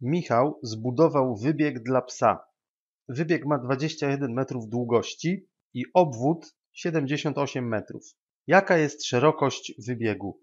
Michał zbudował wybieg dla psa. Wybieg ma 21 metrów długości i obwód 78 metrów. Jaka jest szerokość wybiegu?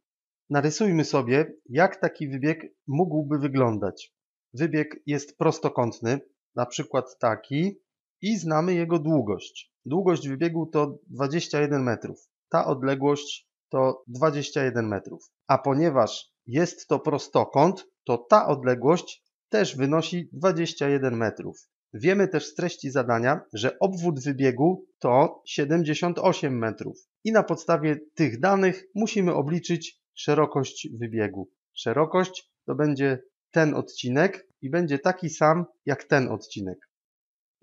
Narysujmy sobie, jak taki wybieg mógłby wyglądać. Wybieg jest prostokątny, na przykład taki, i znamy jego długość. Długość wybiegu to 21 metrów. Ta odległość to 21 metrów. A ponieważ jest to prostokąt, to ta odległość też wynosi 21 metrów. Wiemy też z treści zadania, że obwód wybiegu to 78 metrów i na podstawie tych danych musimy obliczyć szerokość wybiegu. Szerokość to będzie ten odcinek i będzie taki sam jak ten odcinek.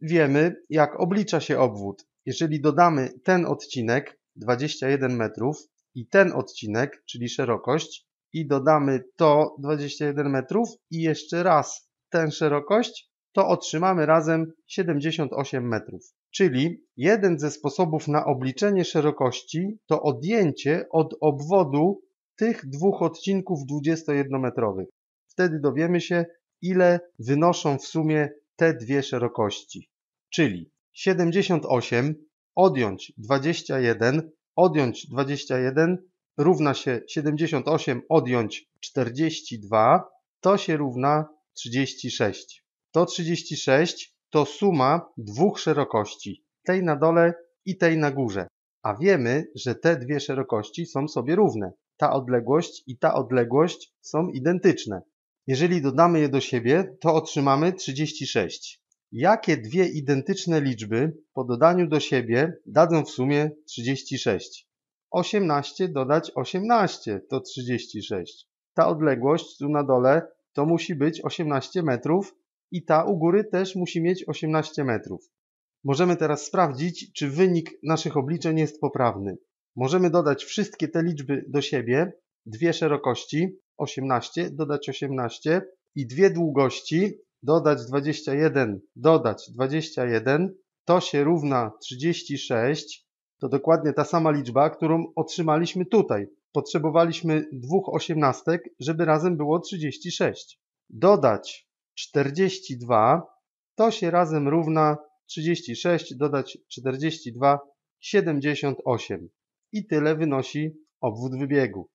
Wiemy jak oblicza się obwód. Jeżeli dodamy ten odcinek 21 metrów i ten odcinek, czyli szerokość, i dodamy to 21 metrów i jeszcze raz tę szerokość, to otrzymamy razem 78 metrów. Czyli jeden ze sposobów na obliczenie szerokości to odjęcie od obwodu tych dwóch odcinków 21-metrowych. Wtedy dowiemy się, ile wynoszą w sumie te dwie szerokości. Czyli 78 odjąć 21, odjąć 21 równa się 78 odjąć 42, to się równa 36. To 36 to suma dwóch szerokości, tej na dole i tej na górze. A wiemy, że te dwie szerokości są sobie równe. Ta odległość i ta odległość są identyczne. Jeżeli dodamy je do siebie, to otrzymamy 36. Jakie dwie identyczne liczby po dodaniu do siebie dadzą w sumie 36? 18 dodać 18 to 36. Ta odległość tu na dole to musi być 18 metrów i ta u góry też musi mieć 18 metrów. Możemy teraz sprawdzić, czy wynik naszych obliczeń jest poprawny. Możemy dodać wszystkie te liczby do siebie, dwie szerokości, 18, dodać 18 i dwie długości, dodać 21, dodać 21, to się równa 36, to dokładnie ta sama liczba, którą otrzymaliśmy tutaj. Potrzebowaliśmy dwóch osiemnastek, żeby razem było 36. Dodać 42, to się razem równa 36, dodać 42, 78. I tyle wynosi obwód wybiegu.